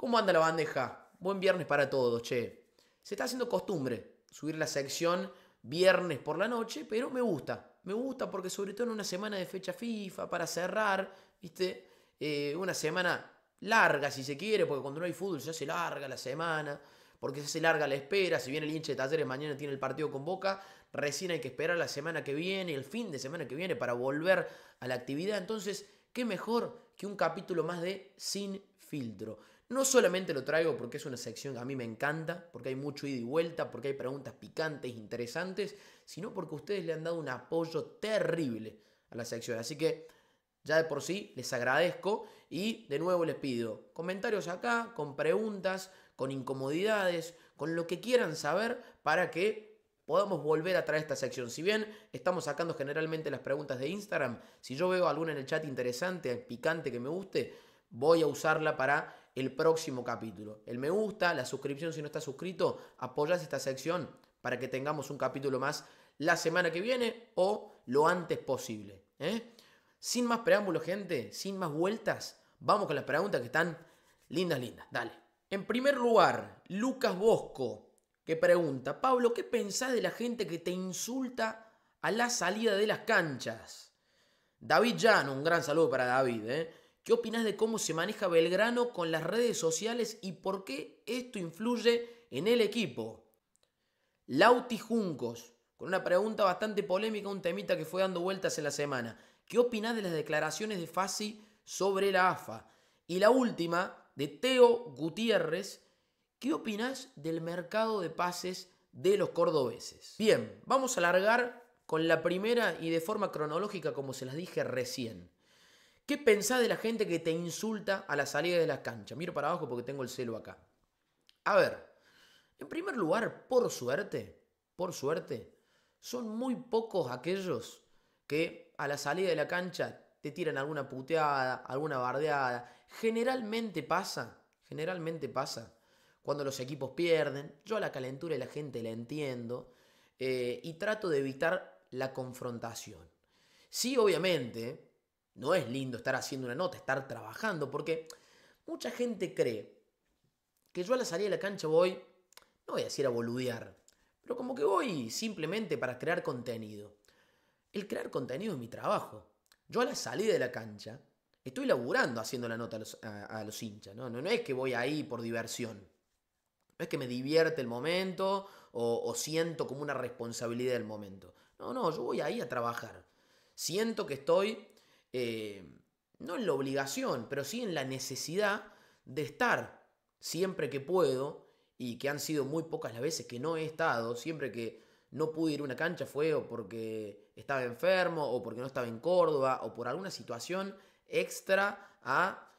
¿Cómo anda la bandeja? Buen viernes para todos, che. Se está haciendo costumbre subir la sección viernes por la noche, pero me gusta. Me gusta porque sobre todo en una semana de fecha FIFA, para cerrar, ¿viste? Eh, una semana larga si se quiere, porque cuando no hay fútbol se hace larga la semana, porque se hace larga la espera, si viene el hinche de talleres mañana tiene el partido con Boca, recién hay que esperar la semana que viene, el fin de semana que viene para volver a la actividad, entonces, ¿qué mejor que un capítulo más de Sin Filtro? No solamente lo traigo porque es una sección que a mí me encanta, porque hay mucho ida y vuelta, porque hay preguntas picantes, interesantes, sino porque ustedes le han dado un apoyo terrible a la sección. Así que ya de por sí les agradezco y de nuevo les pido comentarios acá, con preguntas, con incomodidades, con lo que quieran saber para que podamos volver a traer esta sección. Si bien estamos sacando generalmente las preguntas de Instagram, si yo veo alguna en el chat interesante, picante, que me guste, voy a usarla para el próximo capítulo. El me gusta, la suscripción si no estás suscrito, apoyas esta sección para que tengamos un capítulo más la semana que viene o lo antes posible. ¿eh? Sin más preámbulos, gente, sin más vueltas, vamos con las preguntas que están lindas, lindas. Dale. En primer lugar, Lucas Bosco, que pregunta, Pablo, ¿qué pensás de la gente que te insulta a la salida de las canchas? David Llano, un gran saludo para David, ¿eh? ¿Qué opinas de cómo se maneja Belgrano con las redes sociales y por qué esto influye en el equipo? Lauti Juncos, con una pregunta bastante polémica, un temita que fue dando vueltas en la semana. ¿Qué opinás de las declaraciones de Fassi sobre la AFA? Y la última, de Teo Gutiérrez, ¿qué opinás del mercado de pases de los cordobeses? Bien, vamos a largar con la primera y de forma cronológica como se las dije recién. ¿Qué pensás de la gente que te insulta a la salida de la cancha? Miro para abajo porque tengo el celo acá. A ver, en primer lugar, por suerte, por suerte, son muy pocos aquellos que a la salida de la cancha te tiran alguna puteada, alguna bardeada. Generalmente pasa, generalmente pasa. Cuando los equipos pierden, yo a la calentura de la gente la entiendo eh, y trato de evitar la confrontación. Sí, obviamente, no es lindo estar haciendo una nota, estar trabajando, porque mucha gente cree que yo a la salida de la cancha voy, no voy a decir a boludear, pero como que voy simplemente para crear contenido. El crear contenido es mi trabajo. Yo a la salida de la cancha estoy laburando haciendo la nota a los, hinchas, ¿no? ¿no? es que voy ahí por diversión. No es que me divierte el momento o, o siento como una responsabilidad del momento. No, no, yo voy ahí a trabajar. Siento que estoy eh, no en la obligación, pero sí en la necesidad de estar siempre que puedo, y que han sido muy pocas las veces que no he estado, siempre que no pude ir a una cancha fue o porque estaba enfermo, o porque no estaba en Córdoba, o por alguna situación extra a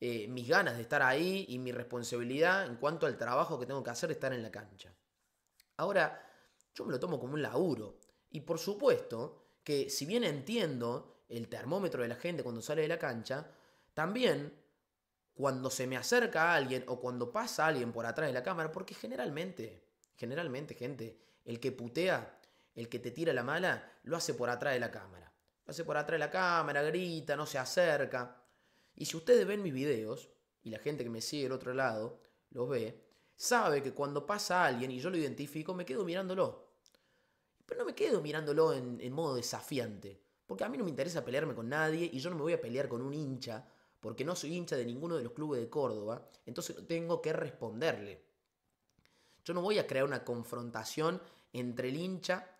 eh, mis ganas de estar ahí y mi responsabilidad en cuanto al trabajo que tengo que hacer de estar en la cancha. Ahora, yo me lo tomo como un laburo. Y por supuesto que si bien entiendo el termómetro de la gente cuando sale de la cancha, también cuando se me acerca alguien o cuando pasa alguien por atrás de la cámara, porque generalmente, generalmente, gente, el que putea, el que te tira la mala, lo hace por atrás de la cámara. Lo hace por atrás de la cámara, grita, no se acerca. Y si ustedes ven mis videos, y la gente que me sigue del otro lado los ve, sabe que cuando pasa alguien y yo lo identifico, me quedo mirándolo. Pero no me quedo mirándolo en, en modo desafiante. Porque a mí no me interesa pelearme con nadie y yo no me voy a pelear con un hincha, porque no soy hincha de ninguno de los clubes de Córdoba, entonces tengo que responderle. Yo no voy a crear una confrontación entre el hincha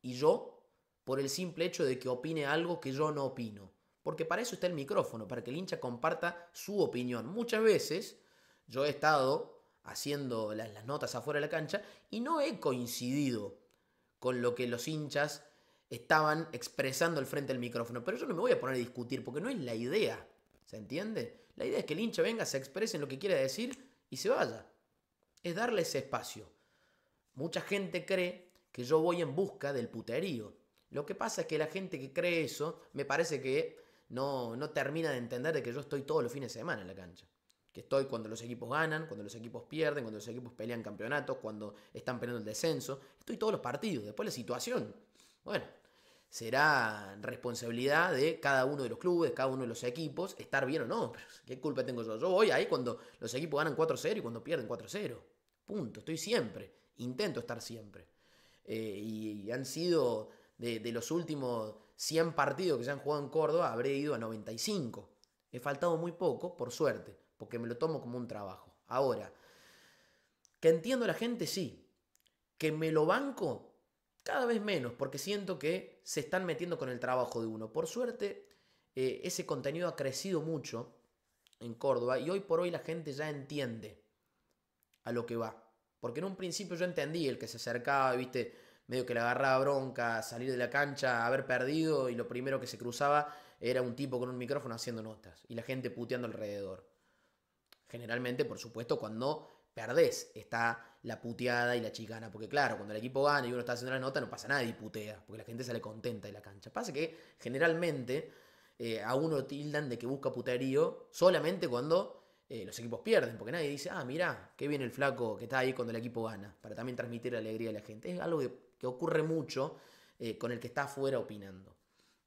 y yo por el simple hecho de que opine algo que yo no opino. Porque para eso está el micrófono, para que el hincha comparta su opinión. Muchas veces yo he estado haciendo las, notas afuera de la cancha y no he coincidido con lo que los hinchas estaban expresando al frente del micrófono. Pero yo no me voy a poner a discutir porque no es la idea. ¿Se entiende? La idea es que el hincha venga, se exprese en lo que quiere decir y se vaya. Es darle ese espacio. Mucha gente cree que yo voy en busca del puterío. Lo que pasa es que la gente que cree eso me parece que no, no termina de entender de que yo estoy todos los fines de semana en la cancha. Que estoy cuando los equipos ganan, cuando los equipos pierden, cuando los equipos pelean campeonatos, cuando están peleando el descenso. Estoy todos los partidos, después la situación. Bueno, será responsabilidad de cada uno de los clubes, cada uno de los equipos, estar bien o no. ¿Qué culpa tengo yo? Yo voy ahí cuando los equipos ganan 4-0 y cuando pierden 4-0. Punto. Estoy siempre. Intento estar siempre. Eh, y, han sido de, los últimos 100 partidos que se han jugado en Córdoba, habré ido a 95. He faltado muy poco, por suerte, porque me lo tomo como un trabajo. Ahora, que entiendo la gente, sí. Que me lo banco, cada vez menos, porque siento que se están metiendo con el trabajo de uno. Por suerte, eh, ese contenido ha crecido mucho en Córdoba y hoy por hoy la gente ya entiende a lo que va. Porque en un principio yo entendí el que se acercaba, viste, medio que le agarraba bronca, salir de la cancha, haber perdido y lo primero que se cruzaba era un tipo con un micrófono haciendo notas y la gente puteando alrededor. Generalmente, por supuesto, cuando perdés. Está la puteada y la chicana. Porque claro, cuando el equipo gana y uno está haciendo la nota, no pasa nada y putea. Porque la gente sale contenta de la cancha. Pasa que generalmente eh, a uno tildan de que busca puterío solamente cuando eh, los equipos pierden. Porque nadie dice, ah, mira, qué bien el flaco que está ahí cuando el equipo gana. Para también transmitir la alegría a la gente. Es algo que, ocurre mucho eh, con el que está afuera opinando.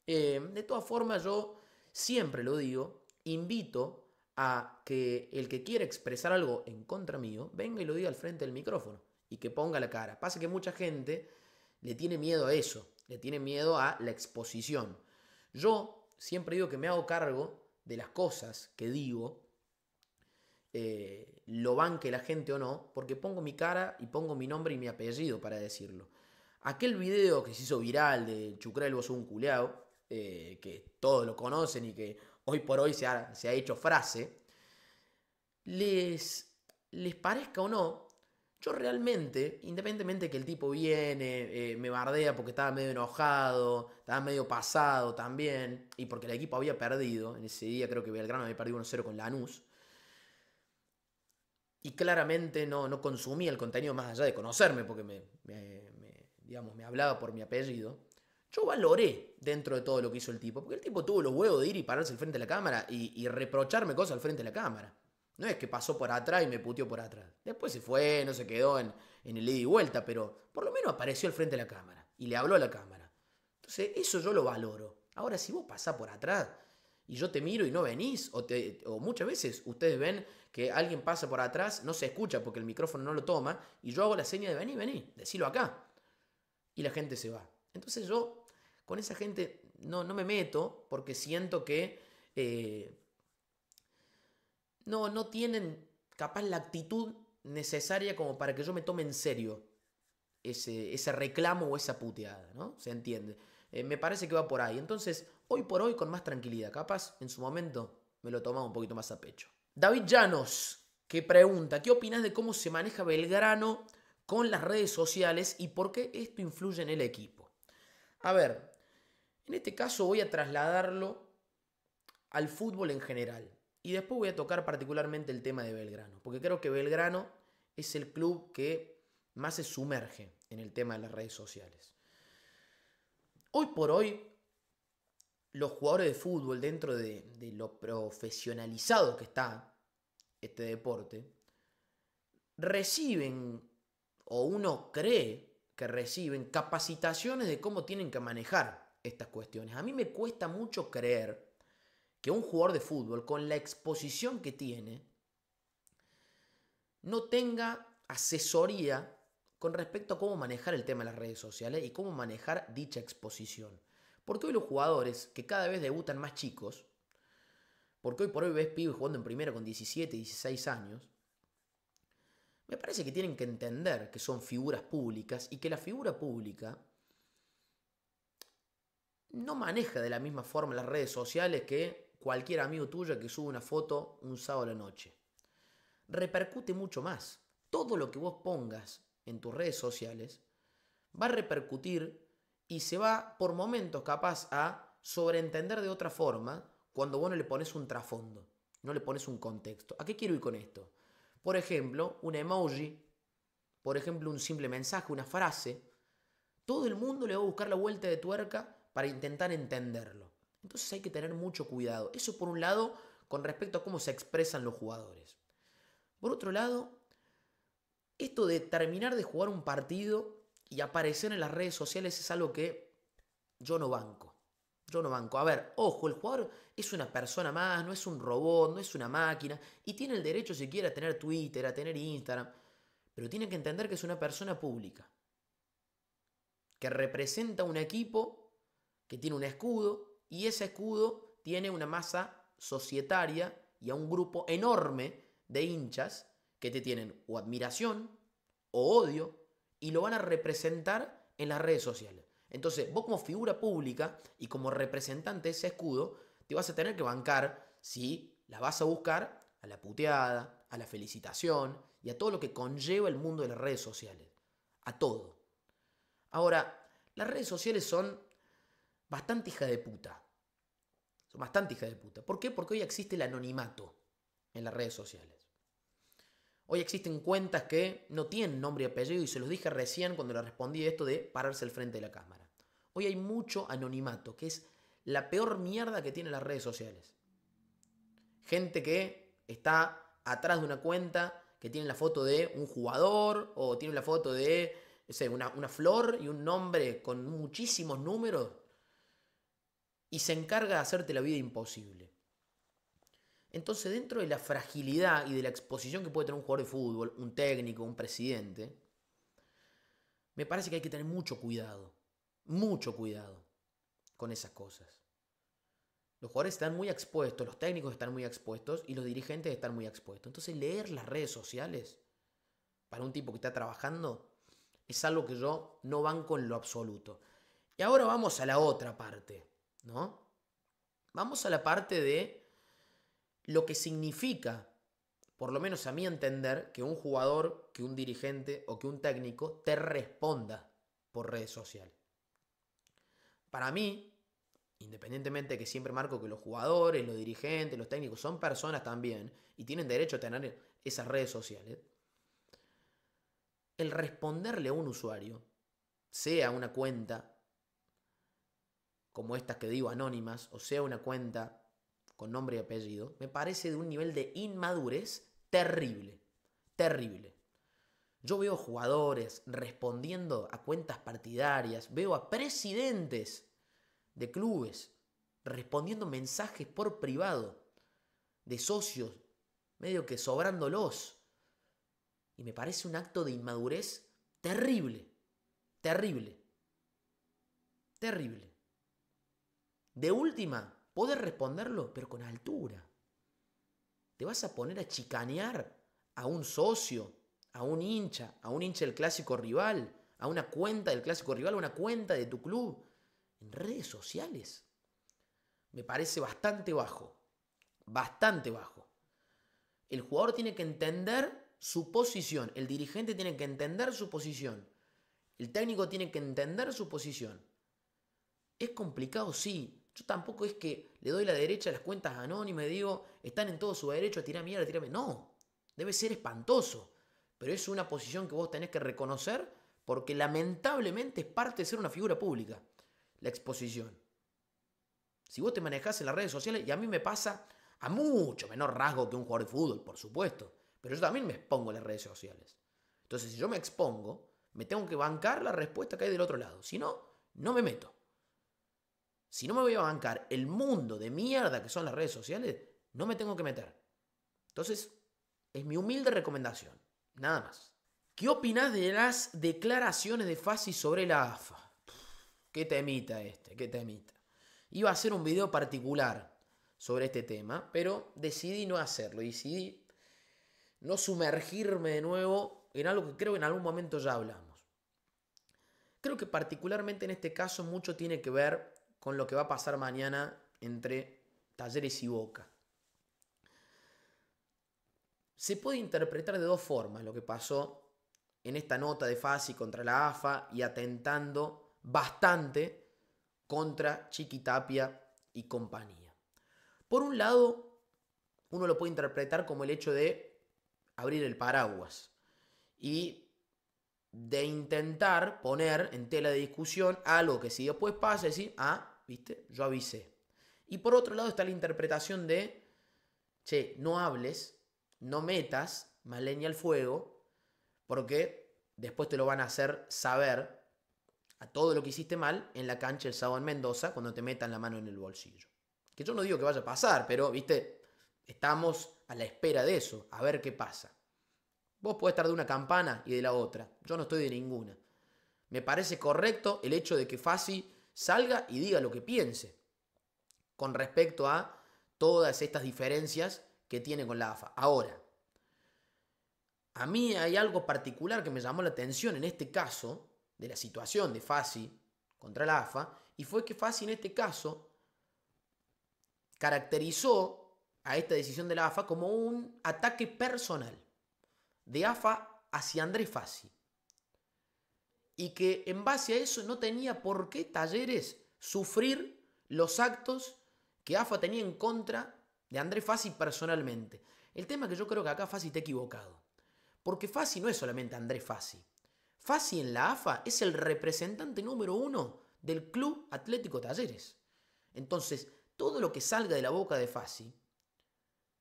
de todas formas, yo siempre lo digo, invito a que el que quiera expresar algo en contra mío venga y lo diga al frente del micrófono y que ponga la cara. Pasa que mucha gente le tiene miedo a eso, le tiene miedo a la exposición. Yo siempre digo que me hago cargo de las cosas que digo, eh, lo banque la gente o no, porque pongo mi cara y pongo mi nombre y mi apellido para decirlo. Aquel video que se hizo viral de Chucral vos un culeado, eh, que todos lo conocen y que hoy por hoy se ha, hecho frase, les, les parezca o no, yo realmente, independientemente que el tipo viene, eh, me bardea porque estaba medio enojado, estaba medio pasado también, y porque el equipo había perdido, en ese día creo que Belgrano había perdido 1-0 con Lanús, y claramente no, no consumía el contenido más allá de conocerme, porque me, digamos, me hablaba por mi apellido yo valoré dentro de todo lo que hizo el tipo, porque el tipo tuvo los huevos de ir y pararse al frente de la cámara y, reprocharme cosas al frente de la cámara. No es que pasó por atrás y me putió por atrás. Después se fue, no se quedó en, el ida y vuelta, pero por lo menos apareció al frente de la cámara y le habló a la cámara. Entonces, eso yo lo valoro. Ahora, si vos pasás por atrás y yo te miro y no venís, o, o muchas veces ustedes ven que alguien pasa por atrás, no se escucha porque el micrófono no lo toma, y yo hago la seña de vení, vení, decilo acá. Y la gente se va. Entonces yo con esa gente no, no me meto porque siento que eh, no, no tienen capaz la actitud necesaria como para que yo me tome en serio ese, reclamo o esa puteada, ¿no? Se entiende. Eh, me parece que va por ahí. Entonces, hoy por hoy, con más tranquilidad, capaz en su momento me lo tomaba un poquito más a pecho. David Llanos, que pregunta, ¿qué opinas de cómo se maneja Belgrano con las redes sociales y por qué esto influye en el equipo? A ver, en este caso voy a trasladarlo al fútbol en general. Y después voy a tocar particularmente el tema de Belgrano, porque creo que Belgrano es el club que más se sumerge en el tema de las redes sociales. Hoy por hoy, los jugadores de fútbol, dentro de, lo profesionalizado que está este deporte, reciben, o uno cree que reciben, capacitaciones de cómo tienen que manejar estas cuestiones. A mí me cuesta mucho creer que un jugador de fútbol, con la exposición que tiene, no tenga asesoría con respecto a cómo manejar el tema de las redes sociales y cómo manejar dicha exposición. Porque hoy los jugadores que cada vez debutan más chicos, porque hoy por hoy ves pibes jugando en primera con 17, 16 años, me parece que tienen que entender que son figuras públicas y que la figura pública no maneja de la misma forma las redes sociales que cualquier amigo tuyo que sube una foto un sábado a la noche. Repercute mucho más. Todo lo que vos pongas en tus redes sociales va a repercutir y se va por momentos capaz a sobreentender de otra forma cuando vos no le pones un trasfondo, no le pones un contexto. ¿A qué quiero ir con esto? Por ejemplo, un emoji, por ejemplo, un simple mensaje, una frase. Todo el mundo le va a buscar la vuelta de tuerca para intentar entenderlo. Entonces hay que tener mucho cuidado. Eso por un lado con respecto a cómo se expresan los jugadores. Por otro lado, esto de terminar de jugar un partido y aparecer en las redes sociales es algo que yo no banco. Yo no banco. A ver, ojo, el jugador es una persona más, no es un robot, no es una máquina, y tiene el derecho si a tener Twitter, a tener Instagram, pero tiene que entender que es una persona pública, que representa un equipo que tiene un escudo y ese escudo tiene una masa societaria y a un grupo enorme de hinchas que te tienen o admiración o odio y lo van a representar en las redes sociales. Entonces, vos como figura pública y como representante de ese escudo, te vas a tener que bancar si la vas a buscar a la puteada, a la felicitación y a todo lo que conlleva el mundo de las redes sociales. A todo. Ahora, las redes sociales son bastante hija de puta. Son bastante hija de puta. ¿Por qué? Porque hoy existe el anonimato en las redes sociales. Hoy existen cuentas que no tienen nombre y apellido y se los dije recién cuando le respondí esto de pararse al frente de la cámara. Hoy hay mucho anonimato, que es la peor mierda que tienen las redes sociales. Gente que está atrás de una cuenta que tiene la foto de un jugador o tiene la foto de una, una flor y un nombre con muchísimos números y se encarga de hacerte la vida imposible. Entonces, dentro de la fragilidad y de la exposición que puede tener un jugador de fútbol, un técnico, un presidente, me parece que hay que tener mucho cuidado, mucho cuidado con esas cosas. Los jugadores están muy expuestos, los técnicos están muy expuestos y los dirigentes están muy expuestos. Entonces, leer las redes sociales para un tipo que está trabajando es algo que yo no banco en lo absoluto. Y ahora vamos a la otra parte ¿no? Vamos a la parte de lo que significa, por lo menos a mi entender, que un jugador, que un dirigente o que un técnico te responda por redes sociales. Para mí, independientemente de que siempre marco que los jugadores, los dirigentes, los técnicos son personas también y tienen derecho a tener esas redes sociales, el responderle a un usuario, sea una cuenta como estas que digo anónimas, o sea, una cuenta con nombre y apellido, me parece de un nivel de inmadurez terrible, terrible. Yo veo jugadores respondiendo a cuentas partidarias, veo a presidentes de clubes respondiendo mensajes por privado de socios, medio que sobrándolos. Y me parece un acto de inmadurez terrible, terrible, terrible. De última, podés responderlo, pero con altura. Te vas a poner a chicanear a un socio, a un hincha, a un hincha del clásico rival, a una cuenta del clásico rival, a una cuenta de tu club, en redes sociales. Me parece bastante bajo, bastante bajo. El jugador tiene que entender su posición, el dirigente tiene que entender su posición, el técnico tiene que entender su posición. Es complicado, sí, yo tampoco es que le doy la derecha a las cuentas anónimas y digo, están en todo su derecho a tirar mierda, tirarme. No, debe ser espantoso. Pero es una posición que vos tenés que reconocer porque lamentablemente es parte de ser una figura pública, la exposición. Si vos te manejás en las redes sociales, y a mí me pasa a mucho menor rasgo que un jugador de fútbol, por supuesto, pero yo también me expongo en las redes sociales. Entonces, si yo me expongo, me tengo que bancar la respuesta que hay del otro lado. Si no, no me meto si no me voy a bancar el mundo de mierda que son las redes sociales, no me tengo que meter. Entonces, es mi humilde recomendación. Nada más. ¿Qué opinas de las declaraciones de Fasi sobre la AFA? qué temita este, qué temita. Iba a hacer un video particular sobre este tema, pero decidí no hacerlo. Decidí no sumergirme de nuevo en algo que creo que en algún momento ya hablamos. Creo que particularmente en este caso mucho tiene que ver con lo que va a pasar mañana entre Talleres y Boca. Se puede interpretar de dos formas lo que pasó en esta nota de Fasi contra la AFA y atentando bastante contra Chiquitapia y compañía. Por un lado, uno lo puede interpretar como el hecho de abrir el paraguas y de intentar poner en tela de discusión algo que si después pasa, decir, ah, ¿viste? Yo avisé. Y por otro lado está la interpretación de, che, no hables, no metas más leña al fuego, porque después te lo van a hacer saber a todo lo que hiciste mal en la cancha el sábado en Mendoza cuando te metan la mano en el bolsillo. Que yo no digo que vaya a pasar, pero, viste, estamos a la espera de eso, a ver qué pasa. Vos podés estar de una campana y de la otra. Yo no estoy de ninguna. Me parece correcto el hecho de que fasi salga y diga lo que piense con respecto a todas estas diferencias que tiene con la AFA. Ahora, a mí hay algo particular que me llamó la atención en este caso de la situación de Fasi contra la AFA, y fue que Fasi en este caso caracterizó a esta decisión de la AFA como un ataque personal de AFA hacia Andrés Fasi y que en base a eso no tenía por qué Talleres sufrir los actos que AFA tenía en contra de André Fassi personalmente. El tema es que yo creo que acá Fassi está equivocado. Porque Fassi no es solamente André Fassi. Fassi en la AFA es el representante número uno del Club Atlético Talleres. Entonces, todo lo que salga de la boca de Fassi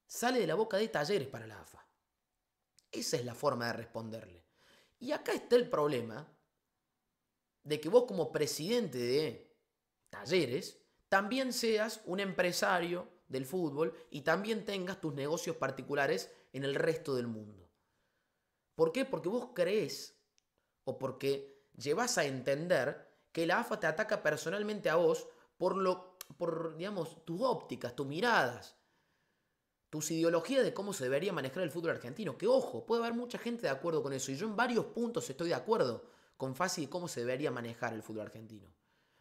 sale de la boca de Talleres para la AFA. Esa es la forma de responderle. Y acá está el problema de que vos como presidente de talleres también seas un empresario del fútbol y también tengas tus negocios particulares en el resto del mundo. ¿Por qué? Porque vos crees o porque llevas a entender que la AFA te ataca personalmente a vos por lo por digamos tus ópticas, tus miradas, tus ideologías de cómo se debería manejar el fútbol argentino. Que ojo, puede haber mucha gente de acuerdo con eso y yo en varios puntos estoy de acuerdo, con Fassi de cómo se debería manejar el fútbol argentino.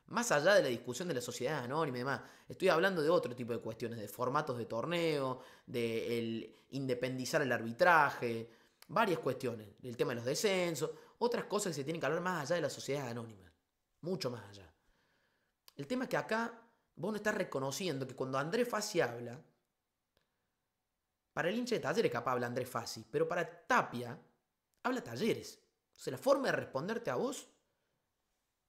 Más allá de la discusión de la sociedad anónima y demás, estoy hablando de otro tipo de cuestiones, de formatos de torneo, de independizar el arbitraje, varias cuestiones, el tema de los descensos, otras cosas que se tienen que hablar más allá de la sociedad anónima, mucho más allá. El tema es que acá vos no estás reconociendo que cuando Andrés Fassi habla, para el hincha de Talleres capaz habla Andrés Fassi, pero para Tapia habla Talleres la forma de responderte a vos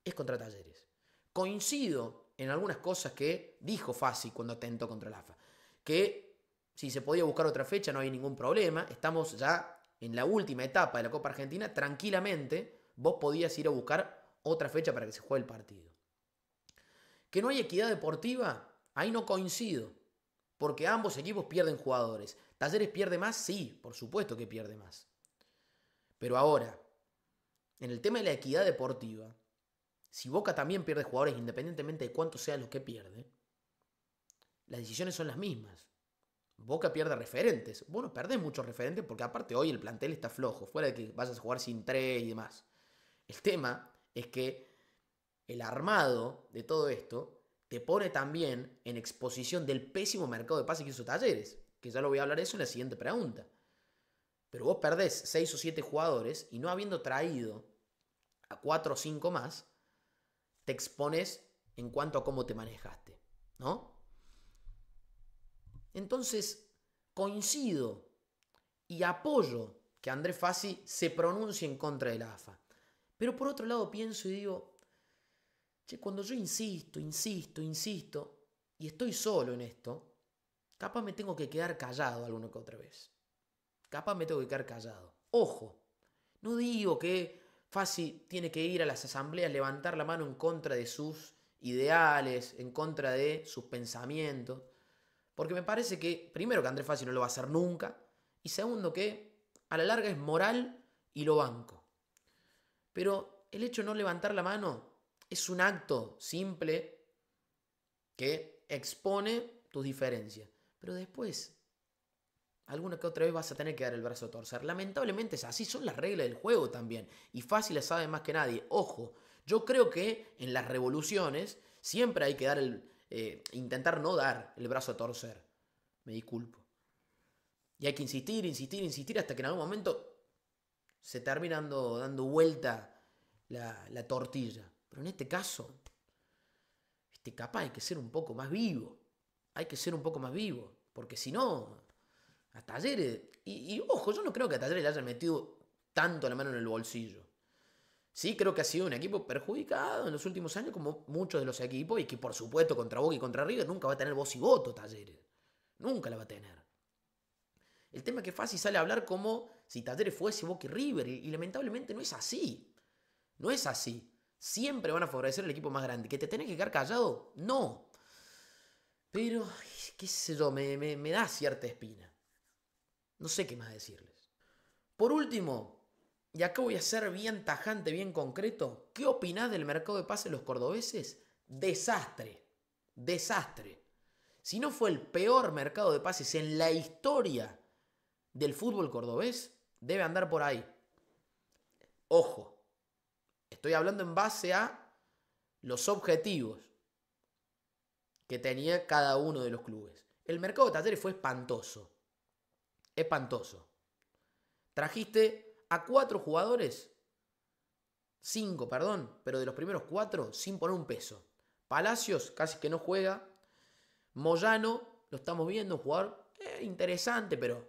es contra Talleres. Coincido en algunas cosas que dijo Fassi cuando atentó contra el AFA. Que si se podía buscar otra fecha no hay ningún problema. Estamos ya en la última etapa de la Copa Argentina. Tranquilamente vos podías ir a buscar otra fecha para que se juegue el partido. Que no hay equidad deportiva, ahí no coincido. Porque ambos equipos pierden jugadores. Talleres pierde más, sí, por supuesto que pierde más. Pero ahora, en el tema de la equidad deportiva, si Boca también pierde jugadores independientemente de cuánto sea lo que pierde, las decisiones son las mismas. Boca pierde referentes. Bueno, perdés muchos referentes porque aparte hoy el plantel está flojo, fuera de que vayas a jugar sin tres y demás. El tema es que el armado de todo esto te pone también en exposición del pésimo mercado de pases que hizo Talleres, que ya lo voy a hablar eso en la siguiente pregunta. Pero vos perdés 6 o 7 jugadores y no habiendo traído a 4 o 5 más, te expones en cuanto a cómo te manejaste, ¿no? Entonces, coincido y apoyo que André Fassi se pronuncie en contra de la AFA. Pero por otro lado pienso y digo, che, cuando yo insisto, insisto, insisto, y estoy solo en esto, capaz me tengo que quedar callado alguna que otra vez. Capaz me tengo que quedar callado. Ojo, no digo que Fassi tiene que ir a las asambleas, levantar la mano en contra de sus ideales, en contra de sus pensamientos. Porque me parece que, primero, que Andrés Fassi no lo va a hacer nunca. Y segundo, que a la larga es moral y lo banco. Pero el hecho de no levantar la mano es un acto simple que expone tus diferencias. Pero después, alguna que otra vez vas a tener que dar el brazo a torcer. Lamentablemente es así, son las reglas del juego también. Y Fácil sabe más que nadie. Ojo, yo creo que en las revoluciones siempre hay que dar el. Eh, intentar no dar el brazo a torcer. Me disculpo. Y hay que insistir, insistir, insistir hasta que en algún momento se termina dando, vuelta la, la tortilla. Pero en este caso, este, capaz hay que ser un poco más vivo. Hay que ser un poco más vivo. Porque si no, a Talleres. Y, ojo, yo no creo que a Talleres le haya metido tanto la mano en el bolsillo. Sí, creo que ha sido un equipo perjudicado en los últimos años, como muchos de los equipos, y que por supuesto contra Boca y contra River nunca va a tener voz y voto Talleres. Nunca la va a tener. El tema es que fácil sale a hablar como si Talleres fuese Boca y River, y, lamentablemente no es así. No es así. Siempre van a favorecer el equipo más grande. ¿Que te tenés que quedar callado? No. Pero, qué sé yo, me da cierta espina. No sé qué más decirles. Por último, y acá voy a ser bien tajante, bien concreto, ¿qué opinás del mercado de pases de los cordobeses? Desastre, desastre. Si no fue el peor mercado de pases en la historia del fútbol cordobés, debe andar por ahí. Ojo, estoy hablando en base a los objetivos que tenía cada uno de los clubes. El mercado de talleres fue espantoso espantoso. Trajiste a cuatro jugadores, cinco, perdón, pero de los primeros cuatro sin poner un peso. Palacios casi que no juega. Moyano, lo estamos viendo, un jugador eh, interesante, pero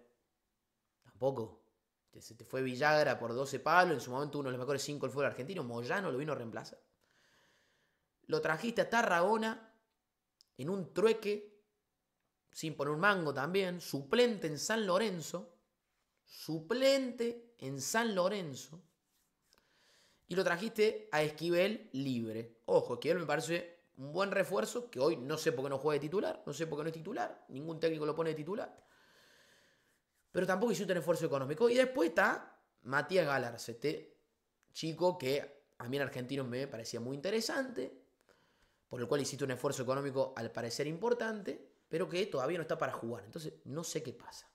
tampoco. Se te fue Villagra por 12 palos, en su momento uno de los mejores cinco del fútbol argentino. Moyano lo vino a reemplazar. Lo trajiste a Tarragona en un trueque sin poner un mango también, suplente en San Lorenzo, suplente en San Lorenzo, y lo trajiste a Esquivel libre. Ojo, Esquivel me parece un buen refuerzo, que hoy no sé por qué no juega de titular, no sé por qué no es titular, ningún técnico lo pone de titular, pero tampoco hiciste un esfuerzo económico. Y después está Matías Galars... este chico que a mí en argentino me parecía muy interesante, por el cual hiciste un esfuerzo económico al parecer importante, pero que todavía no está para jugar. Entonces, no sé qué pasa.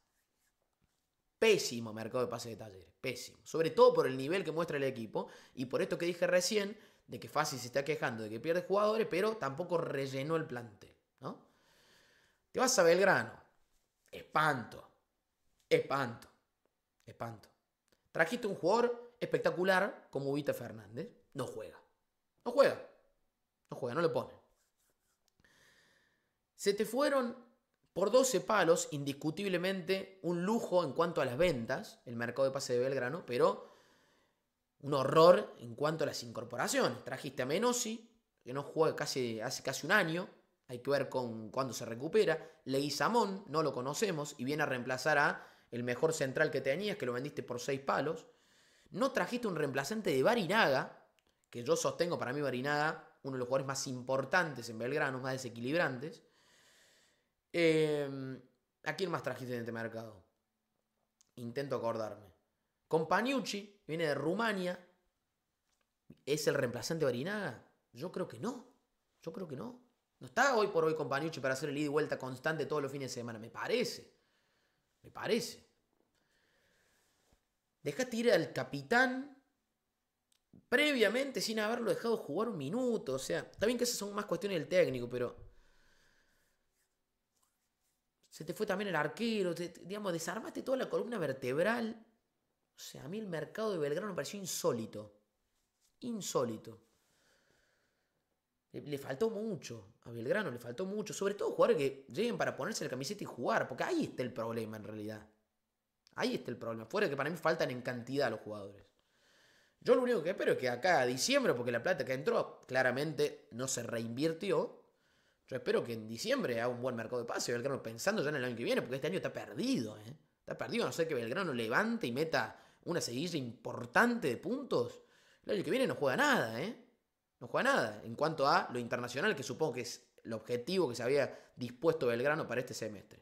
Pésimo mercado de pases de talleres, pésimo. Sobre todo por el nivel que muestra el equipo y por esto que dije recién, de que Fácil se está quejando de que pierde jugadores, pero tampoco rellenó el plantel, ¿no? Te vas a Belgrano. Espanto. Espanto. Espanto. Trajiste un jugador espectacular como Vita Fernández. No juega. No juega. No juega, no le pone. Se te fueron por 12 palos, indiscutiblemente un lujo en cuanto a las ventas, el mercado de pase de Belgrano, pero un horror en cuanto a las incorporaciones. Trajiste a Menosi, que no juega casi, hace casi un año, hay que ver con cuándo se recupera. Samón no lo conocemos, y viene a reemplazar a el mejor central que tenías, que lo vendiste por 6 palos. No trajiste un reemplazante de Barinaga, que yo sostengo para mí Barinaga, uno de los jugadores más importantes en Belgrano, más desequilibrantes. Em, ¿A quién más trajiste en este mercado? Intento acordarme. Compagnucci, viene de Rumania. ¿Es el reemplazante de Barinaga? Yo creo que no. Yo creo que no. No está hoy por hoy Compagnucci para hacer el ida y vuelta constante todos los fines de semana. Me parece. Me parece. Deja ir al capitán previamente sin haberlo dejado jugar un minuto. O sea, está bien que esas son más cuestiones del técnico, pero se te fue también el arquero, digamos, desarmaste toda la columna vertebral. O sea, a mí el mercado de Belgrano me pareció insólito. Insólito. Le, le faltó mucho a Belgrano, le faltó mucho. Sobre todo jugadores que lleguen para ponerse la camiseta y jugar, porque ahí está el problema en realidad. Ahí está el problema. Fuera que para mí faltan en cantidad los jugadores. Yo lo único que espero es que acá a diciembre, porque la plata que entró claramente no se reinvirtió, yo espero que en diciembre haga un buen mercado de pase Belgrano, pensando ya en el año que viene, porque este año está perdido. ¿eh? Está perdido, a no ser que Belgrano levante y meta una seguilla importante de puntos. El año que viene no juega nada, ¿eh? No juega nada. En cuanto a lo internacional, que supongo que es el objetivo que se había dispuesto Belgrano para este semestre.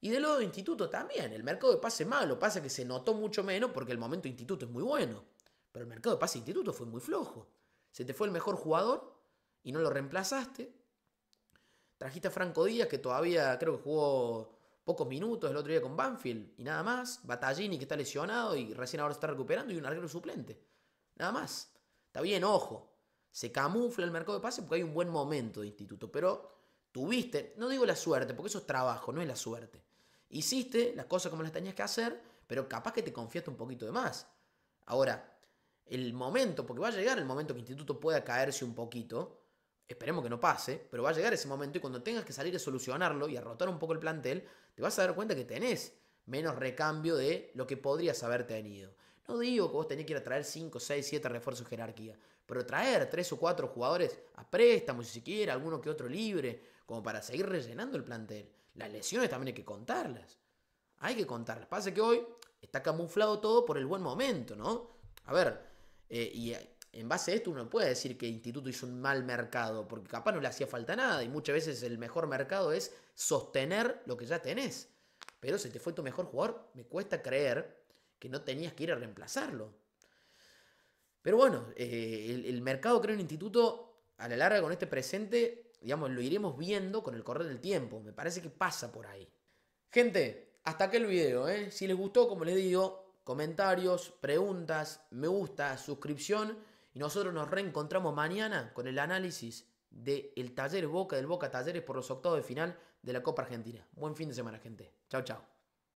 Y de lo de Instituto también. El mercado de pase malo. Pasa que se notó mucho menos porque el momento Instituto es muy bueno. Pero el mercado de pase Instituto fue muy flojo. Se te fue el mejor jugador y no lo reemplazaste. Trajiste a Franco Díaz, que todavía creo que jugó pocos minutos el otro día con Banfield y nada más. Battaglini, que está lesionado y recién ahora está recuperando, y un arquero suplente. Nada más. Está bien, ojo. Se camufla el mercado de pase porque hay un buen momento de instituto, pero tuviste, no digo la suerte, porque eso es trabajo, no es la suerte. Hiciste las cosas como las tenías que hacer, pero capaz que te confiaste un poquito de más. Ahora, el momento, porque va a llegar el momento que instituto pueda caerse un poquito, Esperemos que no pase, pero va a llegar ese momento y cuando tengas que salir a solucionarlo y a rotar un poco el plantel, te vas a dar cuenta que tenés menos recambio de lo que podrías haber tenido. No digo que vos tenés que ir a traer 5, 6, 7 refuerzos de jerarquía, pero traer 3 o 4 jugadores a préstamo, si siquiera, alguno que otro libre, como para seguir rellenando el plantel. Las lesiones también hay que contarlas. Hay que contarlas. Pasa que hoy está camuflado todo por el buen momento, ¿no? A ver, eh, y en base a esto uno puede decir que el Instituto hizo un mal mercado, porque capaz no le hacía falta nada y muchas veces el mejor mercado es sostener lo que ya tenés. Pero si te fue tu mejor jugador, me cuesta creer que no tenías que ir a reemplazarlo. Pero bueno, eh, el, mercado creo en el Instituto, a la larga con este presente, digamos, lo iremos viendo con el correr del tiempo. Me parece que pasa por ahí. Gente, hasta aquí el video. ¿eh? Si les gustó, como les digo, comentarios, preguntas, me gusta, suscripción. Y nosotros nos reencontramos mañana con el análisis del el taller Boca, del Boca Talleres por los octavos de final de la Copa Argentina. Buen fin de semana, gente. Chao, chao.